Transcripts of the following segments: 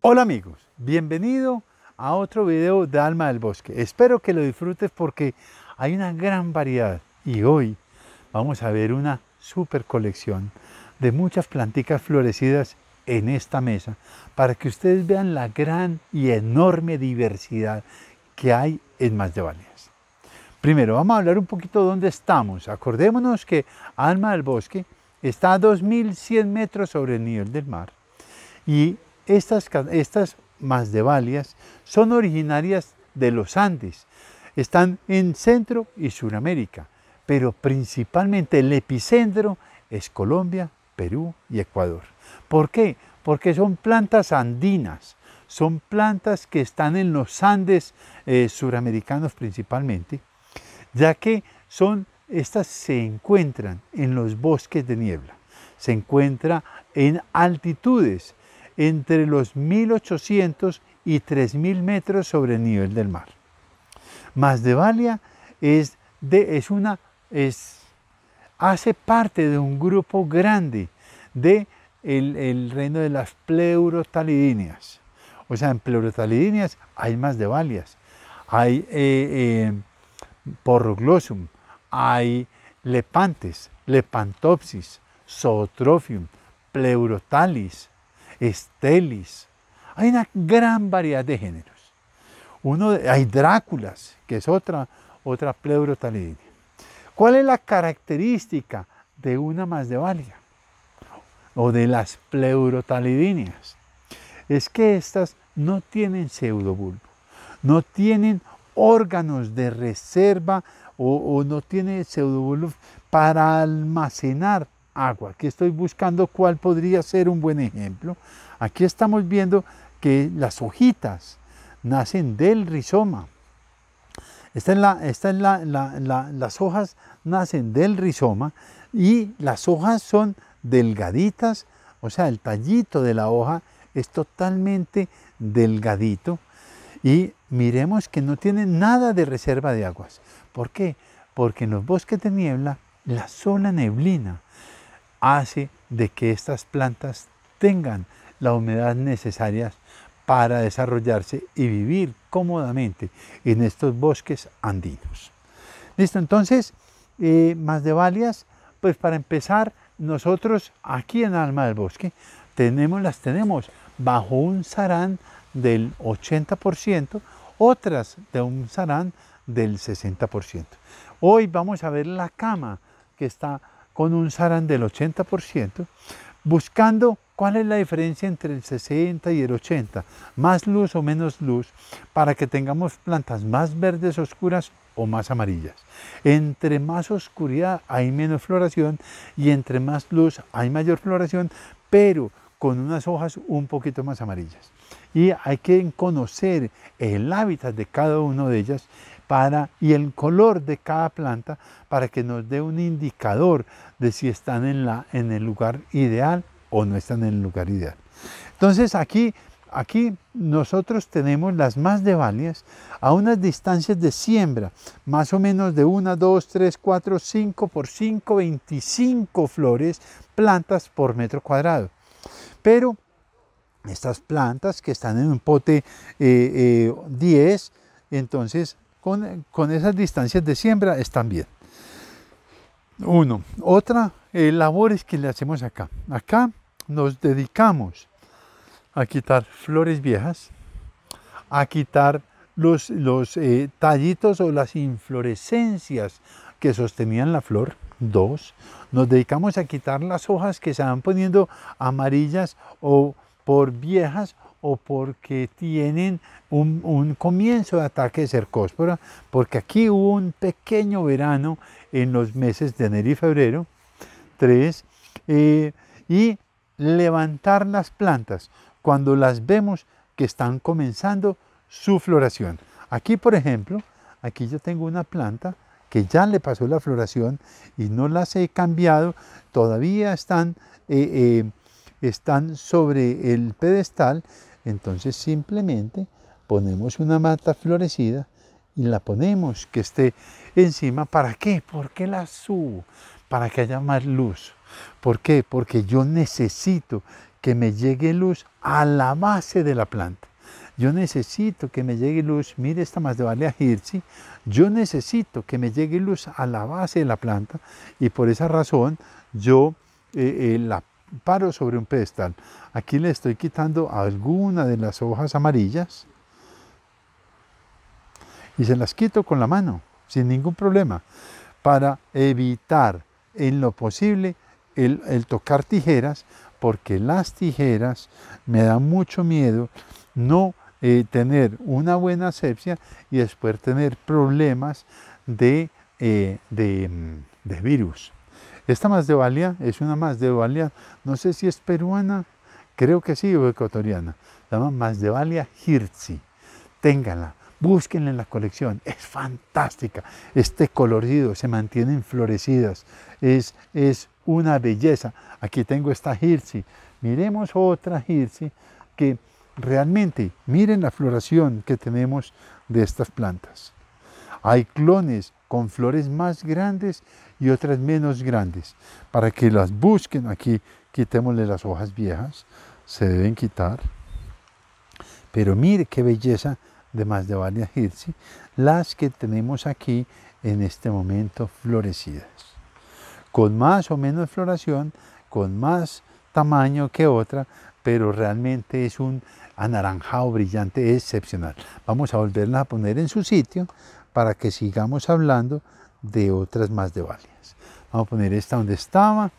Hola amigos, bienvenido a otro video de Alma del Bosque. Espero que lo disfrutes porque hay una gran variedad y hoy vamos a ver una super colección de muchas plantitas florecidas en esta mesa para que ustedes vean la gran y enorme diversidad que hay en Más Primero, vamos a hablar un poquito de dónde estamos. Acordémonos que Alma del Bosque está a 2.100 metros sobre el nivel del mar y estas, estas masdevalias son originarias de los Andes. Están en Centro y Suramérica, pero principalmente el epicentro es Colombia Perú y Ecuador. ¿Por qué? Porque son plantas andinas, son plantas que están en los Andes eh, suramericanos principalmente, ya que son, estas se encuentran en los bosques de niebla, se encuentra en altitudes entre los 1800 y 3000 metros sobre el nivel del mar. Masdevalia es, de, es una es hace parte de un grupo grande de el, reino de las pleurotalidinias. O sea, en pleurotalidinias hay más de valias, hay eh, eh porroglossum, hay lepantes, lepantopsis, zootrophium, pleurotalis, estelis. Hay una gran variedad de géneros. Uno, hay Dráculas, que es otra, otra ¿Cuál es la característica de una más valia? o de las pleurotalidíneas? Es que estas no tienen pseudobulbo, no tienen órganos de reserva o, o no tienen pseudobulbo para almacenar agua. Aquí estoy buscando cuál podría ser un buen ejemplo. Aquí estamos viendo que las hojitas nacen del rizoma las hojas nacen del rizoma y las hojas son delgaditas, o sea, el tallito de la hoja es totalmente delgadito y miremos que no tiene nada de reserva de aguas. ¿Por qué? Porque en los bosques de niebla la zona neblina hace de que estas plantas tengan la humedad necesaria para desarrollarse y vivir cómodamente en estos bosques andinos. Listo, entonces, eh, más de valias, pues para empezar, nosotros aquí en Alma del Bosque tenemos, las tenemos bajo un sarán del 80%, otras de un sarán del 60%. Hoy vamos a ver la cama que está con un sarán del 80%, buscando ¿Cuál es la diferencia entre el 60 y el 80? ¿Más luz o menos luz para que tengamos plantas más verdes oscuras o más amarillas? Entre más oscuridad hay menos floración y entre más luz hay mayor floración, pero con unas hojas un poquito más amarillas. Y hay que conocer el hábitat de cada una de ellas para, y el color de cada planta para que nos dé un indicador de si están en, en el lugar ideal o no están en el lugar ideal. Entonces aquí, aquí nosotros tenemos las más de valias a unas distancias de siembra, más o menos de 1, 2, 3, 4, 5 por 5, 25 flores, plantas por metro cuadrado. Pero estas plantas que están en un pote 10, eh, eh, entonces con, esas distancias de siembra están bien. Uno. Otra eh, labor es que le hacemos acá. Acá nos dedicamos a quitar flores viejas, a quitar los, los eh, tallitos o las inflorescencias que sostenían la flor. Dos, nos dedicamos a quitar las hojas que se van poniendo amarillas o por viejas o porque tienen un, comienzo de ataque de cercóspora, porque aquí hubo un pequeño verano en los meses de enero y febrero, tres, eh, y levantar las plantas cuando las vemos que están comenzando su floración. Aquí, por ejemplo, aquí yo tengo una planta que ya le pasó la floración y no las he cambiado, todavía están, eh, eh, están sobre el pedestal, entonces simplemente ponemos una mata florecida y la ponemos que esté encima. ¿Para qué? Porque la subo, para que haya más luz. ¿Por qué? Porque yo necesito que me llegue luz a la base de la planta. Yo necesito que me llegue luz, mire esta más de vale a yo necesito que me llegue luz a la base de la planta y por esa razón yo eh, eh, la paro sobre un pedestal. Aquí le estoy quitando alguna de las hojas amarillas y se las quito con la mano, sin ningún problema, para evitar en lo posible el, tocar tijeras, porque las tijeras me dan mucho miedo no eh, tener una buena asepsia y después tener problemas de, eh, de, mm, de virus. Esta masdevalia es una masdevalia, no sé si es peruana, creo que sí, o ecuatoriana. La de valia hirzi. Ténganla, búsquenla en la colección, es fantástica. Este colorido, se mantienen florecidas, es, es una belleza. Aquí tengo esta Hirsi. Miremos otra Hirsi que realmente, miren la floración que tenemos de estas plantas. Hay clones con flores más grandes y otras menos grandes. Para que las busquen aquí, quitémosle las hojas viejas. Se deben quitar. Pero mire qué belleza de más de varias Hirsi, las que tenemos aquí en este momento florecidas con más o menos floración, con más tamaño que otra, pero realmente es un anaranjado brillante excepcional. Vamos a volverla a poner en su sitio para que sigamos hablando de otras más de valias Vamos a poner esta donde estaba.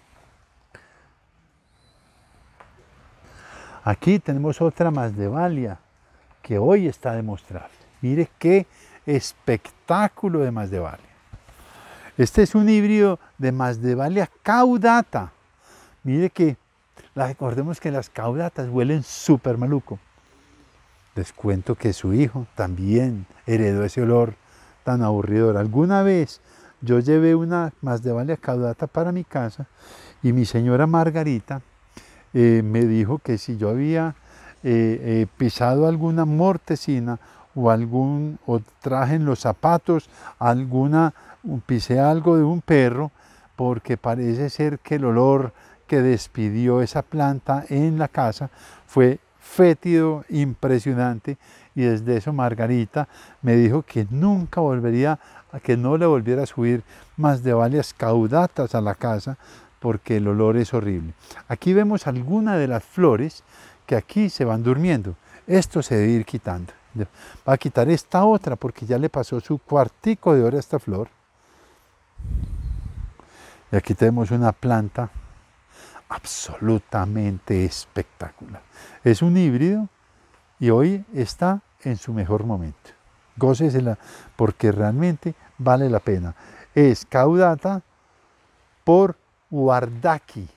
Aquí tenemos otra más de valia que hoy está mostrar. Mire qué espectáculo de más de valia. Este es un híbrido de Masdevalia caudata. Mire que, recordemos que las caudatas huelen súper maluco. Les cuento que su hijo también heredó ese olor tan aburridor. Alguna vez yo llevé una Masdevalia caudata para mi casa y mi señora Margarita eh, me dijo que si yo había eh, eh, pisado alguna mortecina o algún o traje en los zapatos alguna pisé algo de un perro porque parece ser que el olor que despidió esa planta en la casa fue fétido, impresionante, y desde eso Margarita me dijo que nunca volvería, a que no le volviera a subir más de varias caudatas a la casa, porque el olor es horrible. Aquí vemos algunas de las flores que aquí se van durmiendo. Esto se debe ir quitando. Va a quitar esta otra porque ya le pasó su cuartico de hora a esta flor. Y aquí tenemos una planta absolutamente espectacular. Es un híbrido y hoy está en su mejor momento. Gócesela porque realmente vale la pena. Es caudata por Wardaki.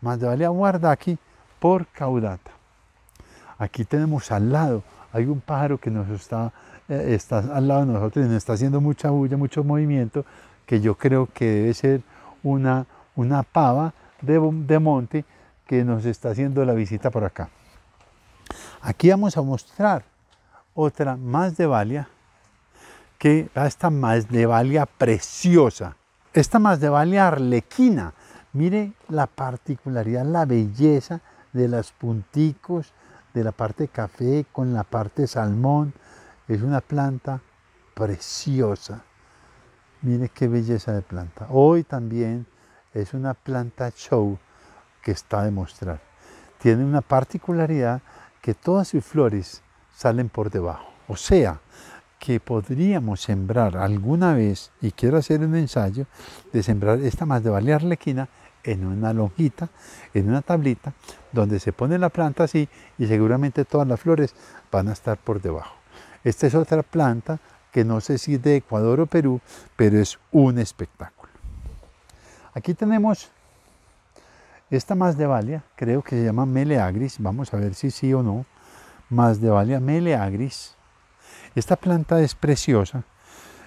Más vale a Wardaki por caudata. Aquí tenemos al lado hay un pájaro que nos eh, está, al lado de nosotros y nos está haciendo mucha bulla, mucho movimiento, que yo creo que debe ser una, una pava de, de monte que nos está haciendo la visita por acá. Aquí vamos a mostrar otra más de valia, que esta más de valia preciosa. Esta más de valia arlequina. Mire la particularidad, la belleza de los punticos, de la parte café con la parte salmón. Es una planta preciosa. Mire qué belleza de planta. Hoy también es una planta show que está a demostrar Tiene una particularidad que todas sus flores salen por debajo. O sea, que podríamos sembrar alguna vez, y quiero hacer un ensayo, de sembrar esta más de la lequina, en una lonjita, en una tablita, donde se pone la planta así y seguramente todas las flores van a estar por debajo. Esta es otra planta que no sé si es de Ecuador o Perú, pero es un espectáculo. Aquí tenemos esta más de valia, creo que se llama meleagris, vamos a ver si sí o no, más de valia meleagris. Esta planta es preciosa,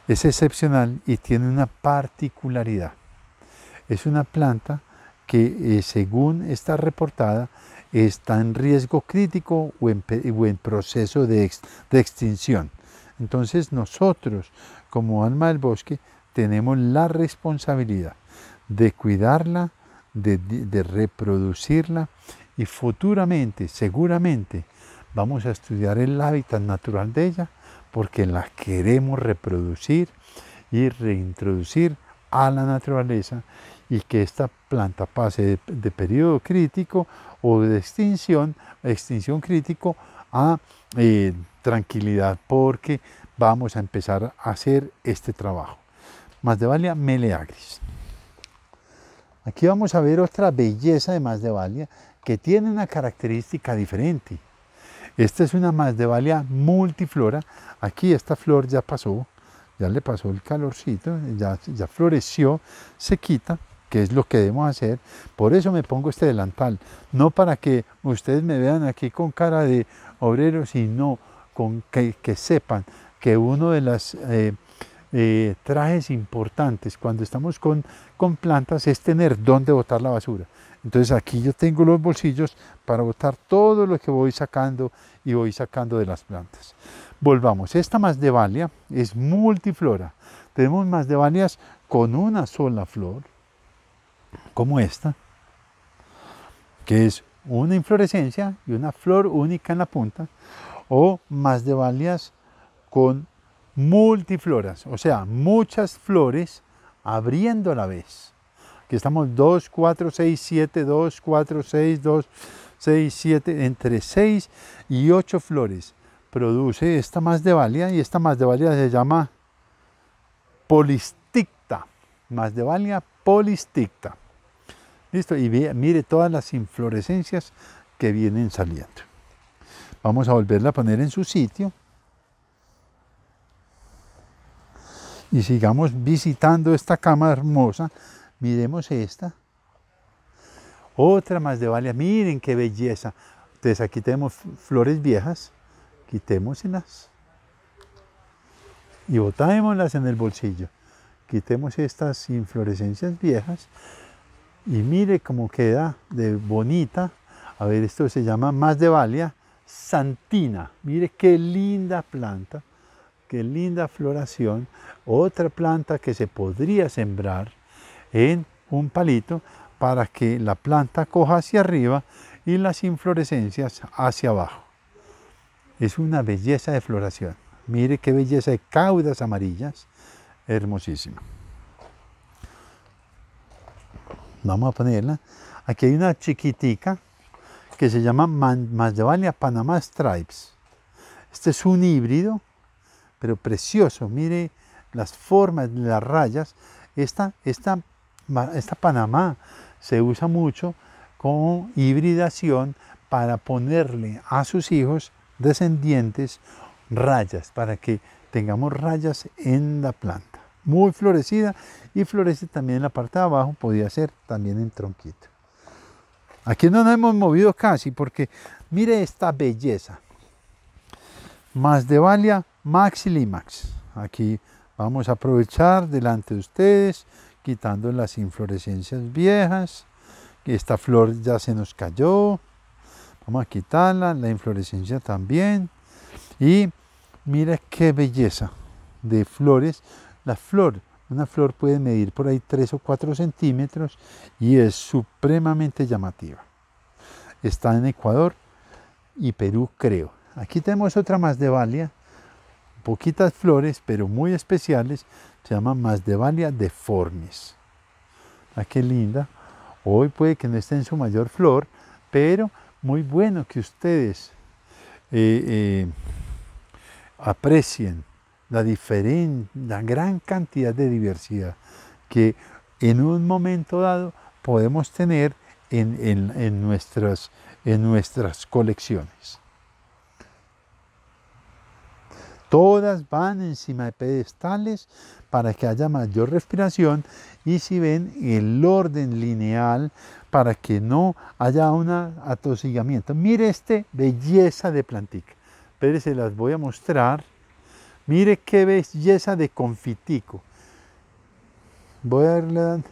es excepcional y tiene una particularidad. Es una planta que eh, según está reportada está en riesgo crítico o en, proceso de, extinción. Entonces nosotros como alma del bosque tenemos la responsabilidad de cuidarla, de, reproducirla y futuramente, seguramente, vamos a estudiar el hábitat natural de ella porque la queremos reproducir y reintroducir a la naturaleza y que esta planta pase de, periodo crítico o de extinción, extinción crítico, a eh, tranquilidad, porque vamos a empezar a hacer este trabajo. Masdevalia meleagris. Aquí vamos a ver otra belleza de Masdevalia que tiene una característica diferente. Esta es una Masdevalia multiflora. Aquí esta flor ya pasó, ya le pasó el calorcito, ya, ya floreció, se quita, que es lo que debemos hacer. Por eso me pongo este delantal, no para que ustedes me vean aquí con cara de obrero, sino con que, sepan que uno de los eh, eh, trajes importantes cuando estamos con, con plantas es tener dónde botar la basura. Entonces aquí yo tengo los bolsillos para botar todo lo que voy sacando y voy sacando de las plantas. Volvamos, esta masdevalia es multiflora. Tenemos más masdevalias con una sola flor, como esta, que es una inflorescencia y una flor única en la punta, o más de valias con multifloras, o sea, muchas flores abriendo a la vez. Aquí estamos 2, 4, 6, 7, 2, 4, 6, 2, 6, 7, entre 6 y 8 flores. Produce esta más de y esta más de se llama polisticta, más de polisticta. Listo, y mire todas las inflorescencias que vienen saliendo. Vamos a volverla a poner en su sitio. Y sigamos visitando esta cama hermosa. Miremos esta. Otra más de valia. Miren qué belleza. Entonces aquí tenemos flores viejas. Quitémoselas. Y botámoslas en el bolsillo. Quitemos estas inflorescencias viejas y mire cómo queda de bonita. A ver, esto se llama más de valia santina. Mire qué linda planta, qué linda floración. Otra planta que se podría sembrar en un palito para que la planta coja hacia arriba y las inflorescencias hacia abajo. Es una belleza de floración. Mire qué belleza de caudas amarillas. Hermosísima. Vamos a ponerla. Aquí hay una chiquitica que se llama Masdevalia panamá Stripes. Este es un híbrido, pero precioso. Mire las formas, las rayas. Esta, esta Panamá se usa mucho con hibridación para ponerle a sus hijos descendientes rayas, para que tengamos rayas en la planta muy florecida y florece también en la parte de abajo, podía ser también en tronquito. Aquí no nos hemos movido casi porque mire esta belleza. Más de Valia, Max Limax. Aquí vamos a aprovechar delante de ustedes, quitando las inflorescencias viejas. Esta flor ya se nos cayó. Vamos a quitarla, la inflorescencia también. Y mira qué belleza de flores la flor, una flor puede medir por ahí 3 o 4 centímetros y es supremamente llamativa. Está en Ecuador y Perú, creo. Aquí tenemos otra más masdevalia, poquitas flores, pero muy especiales, se llama de deformis. Ah, qué linda. Hoy puede que no esté en su mayor flor, pero muy bueno que ustedes eh, eh, aprecien la, la gran cantidad de diversidad que en un momento dado podemos tener en, nuestras, en nuestras colecciones. Todas van encima de pedestales para que haya mayor respiración y si ven el orden lineal para que no haya un atosigamiento. Mire este belleza de plantica. Pero se las voy a mostrar Mire qué belleza de confitico. Voy a darle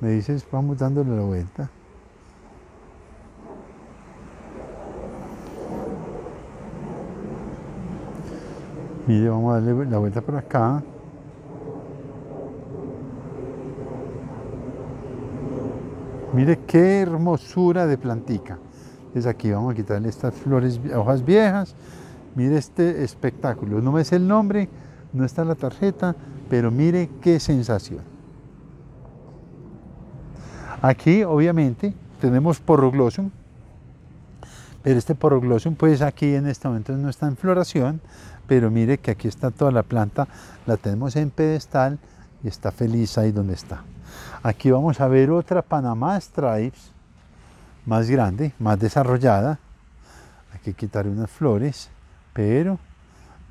Me dices, vamos dándole la vuelta. Mire, vamos a darle la vuelta por acá. Mire qué hermosura de plantica. Entonces aquí vamos a quitarle estas flores, hojas viejas mire este espectáculo. No me es el nombre, no está la tarjeta, pero mire qué sensación. Aquí, obviamente, tenemos porroglosum, pero este porroglosum, pues aquí en este momento no está en floración, pero mire que aquí está toda la planta, la tenemos en pedestal y está feliz ahí donde está. Aquí vamos a ver otra Panamá Stripes, más grande, más desarrollada. Hay que quitar unas flores pero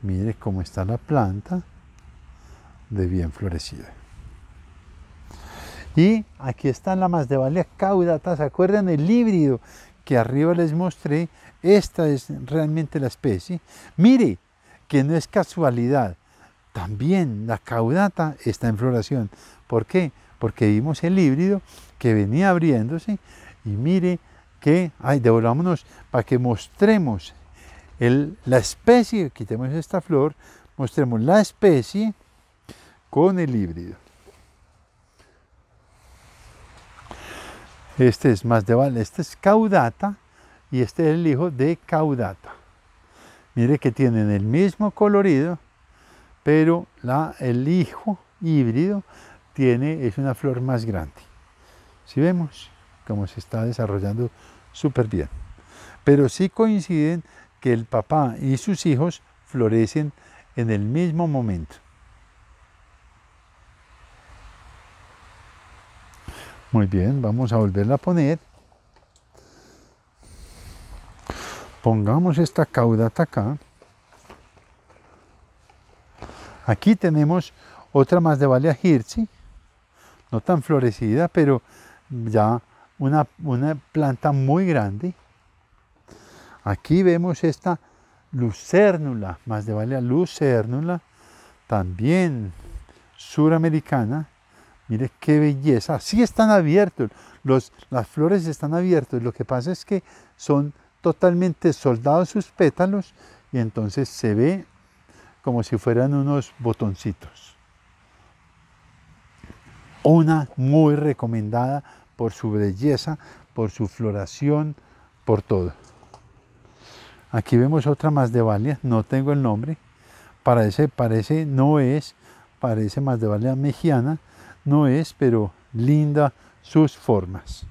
mire cómo está la planta de bien florecida. Y aquí están la más de valia caudata, ¿se acuerdan el híbrido que arriba les mostré? Esta es realmente la especie. Mire, que no es casualidad, también la caudata está en floración. ¿Por qué? Porque vimos el híbrido que venía abriéndose y mire que, ay, devolvámonos para que mostremos la especie, quitemos esta flor, mostremos la especie con el híbrido. Este es más de vale, este es caudata y este es el hijo de caudata. Mire que tienen el mismo colorido, pero la, el hijo híbrido tiene, es una flor más grande. Si vemos cómo se está desarrollando súper bien. Pero si coinciden que el papá y sus hijos florecen en el mismo momento. Muy bien, vamos a volverla a poner. Pongamos esta caudata acá. Aquí tenemos otra más de Valia Hirsi, no tan florecida, pero ya una, una planta muy grande. Aquí vemos esta lucernula, más de vale lucernula, también suramericana. Mire qué belleza. Así están abiertos. las flores están abiertas. Lo que pasa es que son totalmente soldados sus pétalos y entonces se ve como si fueran unos botoncitos. Una muy recomendada por su belleza, por su floración, por todo. Aquí vemos otra más de Valia, no tengo el nombre. Parece, parece, no es, parece más de Valia mexiana, no es, pero linda sus formas.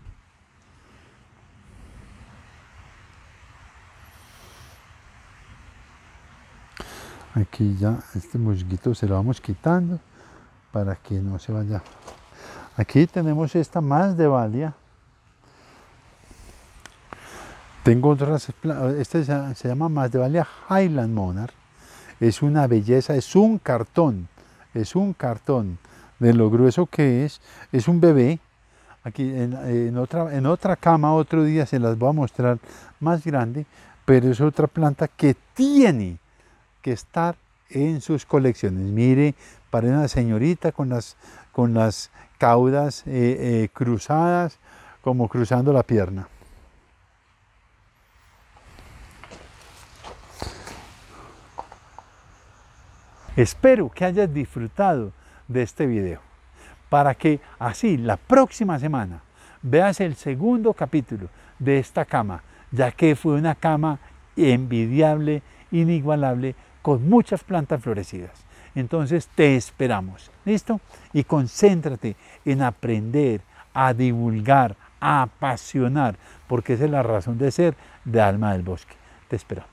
Aquí ya este musguito se lo vamos quitando para que no se vaya. Aquí tenemos esta más de Valia tengo otras plantas, este se, llama más de Highland Monarch, es una belleza, es un cartón, es un cartón de lo grueso que es, es un bebé, aquí en, otra, en otra cama otro día se las voy a mostrar más grande, pero es otra planta que tiene que estar en sus colecciones. Mire, para una señorita con las, con las caudas eh, eh, cruzadas, como cruzando la pierna. Espero que hayas disfrutado de este video para que así la próxima semana veas el segundo capítulo de esta cama, ya que fue una cama envidiable, inigualable, con muchas plantas florecidas. Entonces te esperamos, ¿listo? Y concéntrate en aprender, a divulgar, a apasionar, porque esa es la razón de ser de Alma del Bosque. Te esperamos.